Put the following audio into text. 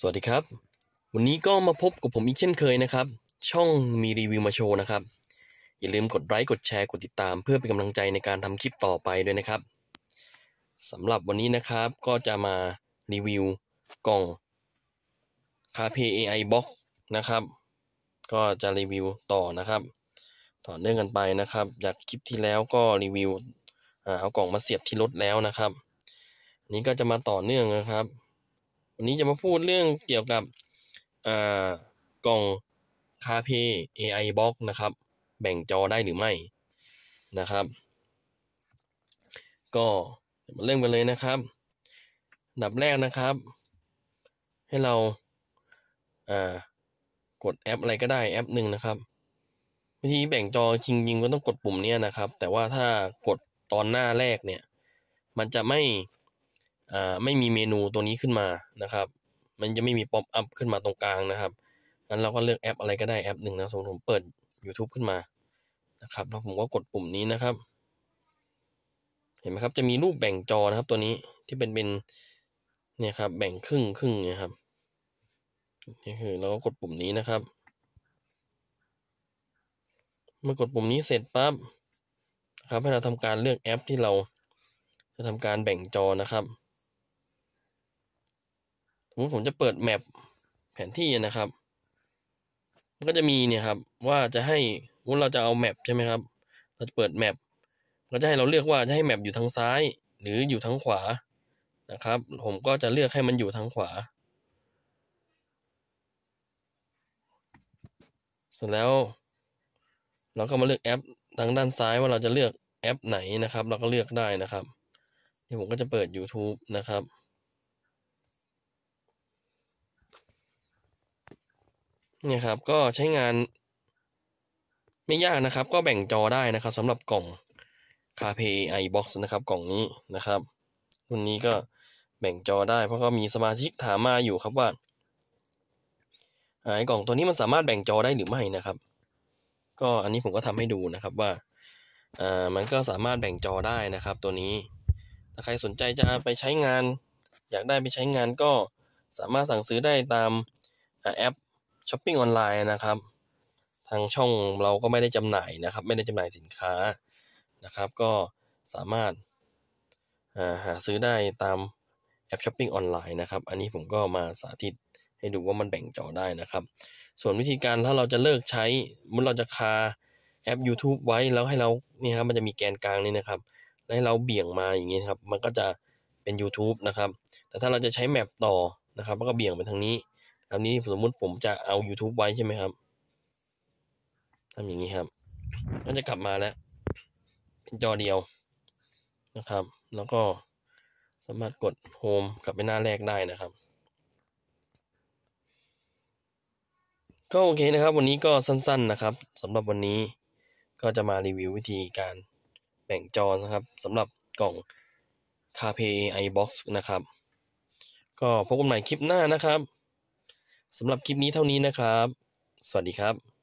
สวัสดีครับ วันนี้ก็มาพบกับผมอีกเช่นเคยนะครับ ช่องมีรีวิวมาโชว์นะครับ อย่าลืมกดไลค์กดแชร์ กดติดตามเพื่อเป็นกำลังใจในการทำคลิปต่อไปด้วยนะครับสำหรับวันนี้นะครับก็จะมารีวิวกล่องคาเพ AI Box นะครับ ก็จะรีวิวต่อนะครับ ต่อเนื่องกันไปนะครับ จากคลิปที่แล้วก็รีวิวเอากล่องมาเสียบที่รถแล้วนะครับ นี้ก็จะมาต่อเนื่องนะครับวันนี้จะมาพูดเรื่องเกี่ยวกับกล่องคาเพ AI Box นะครับ แบ่งจอได้หรือไม่นะครับ ก็มาเริ่มกันเลยนะครับดับแรกนะครับ ให้เราากดแอปอะไรก็ได้แอปหนึ่งนะครับ วิธีแบ่งจอจริงจริงก็ต้องกดปุ่มนี้นะครับ แต่ว่าถ้ากดตอนหน้าแรกเนี่ย มันจะไม่่ไม่มีเมนูตัวนี้ขึ้นมานะครับ มันจะไม่มีป๊อปอัพขึ้นมาตรงกลางนะครับงั้นเราก็เลือกแอป อะไรก็ได้แอปหนึ่งนะสมมติผมเปิด YouTube ขึ้นมานะครับแล้วผมก็กดปุ่มนี้นะครับ เห็นไหมครับ จะมีรูปแบ่งจอนะครับตัวนี้ที่เป็นเป็น เนี่ยครับ แบ่งครึ่งครึ่งเนี่ยครับนี่คือเราก็กดปุ่มนี้นะครับ เมื่อกดปุ่มนี้เสร็จปั๊บนะครับให้เราทำการเลือกแอปที่เรา จะทำการแบ่งจอนะครับผมผมจะเปิดแมปแผนที่นะครับ มันก็จะมีเนี่ยครับว่าจะให้ว่าเราจะเอาแมปใช่ไหมครับ เราจะเปิดแมปก็จะให้เราเลือกว่าจะให้แมปอยู่ทางซ้ายหรืออยู่ทางขวา นะครับ ผมก็จะเลือกให้มันอยู่ทางขวา เสร็จแล้ว เราก็มาเลือกแอปทางด้านซ้ายว่าเราจะเลือกแอป ไหนนะครับ เราก็เลือกได้นะครับนี่ผมก็จะเปิด YouTube นะครับเนี่ยครับก็ใช้งาน ไม่ยากนะครับก็แบ่งจอได้นะครับสำหรับกล่องคาย์ไอบ็อกซ์นะครับกล่องนี้นะครับรุ่นนี้ก็แบ่งจอได้เพราะก็มีสมาชิกถามมาอยู่ครับว่าไอ้กล่องตัวนี้มันสามารถแบ่งจอได้หรือไม่นะครับ ก็อันนี้ผมก็ทำให้ดูนะครับว่าอ่ามันก็สามารถแบ่งจอได้นะครับ ตัวนี้ถ้าใครสนใจจะไปใช้งาน อยากได้ไปใช้งานก็สามารถสั่งซื้อได้ตามแอปช้อปปิ้งออนไลน์นะครับ ทางช่องเราก็ไม่ได้จำหน่ายนะครับ ไม่ได้จำหน่ายสินค้านะครับ ก็สามารถหาซื้อได้ตามแอปช้อปปิ้งออนไลน์นะครับอันนี้ผมก็มาสาธิตให้ดูว่ามันแบ่งจอได้นะครับ ส่วนวิธีการถ้าเราจะเลิกใช้เมื่อเราจะคาแอป YouTube ไว้แล้วให้เรานี่ครับมันจะมีแกนกลางนี่นะครับ แล้วให้เราเบี่ยงมาอย่างนี้ครับมันก็จะเป็น YouTube นะครับ แต่ถ้าเราจะใช้แมปต่อนะครับมันก็เบี่ยงไปทางนี้อันนี้สมมุติผมจะเอา YouTube ไว้ใช่ไหมครับ ทำอย่างนี้ครับก็จะกลับมาแล้วเป็นจอเดียวนะครับ แล้วก็สามารถกดโฮมกลับไปหน้าแรกได้นะครับ ก็โอเคนะครับ วันนี้ก็สั้นๆนะครับสำหรับวันนี้ก็จะมารีวิววิธีการแบ่งจอนะครับสำหรับกล่อง KPI Box นะครับ ก็พบกันใหม่คลิปหน้านะครับสำหรับคลิปนี้เท่านี้นะครับ สวัสดีครับ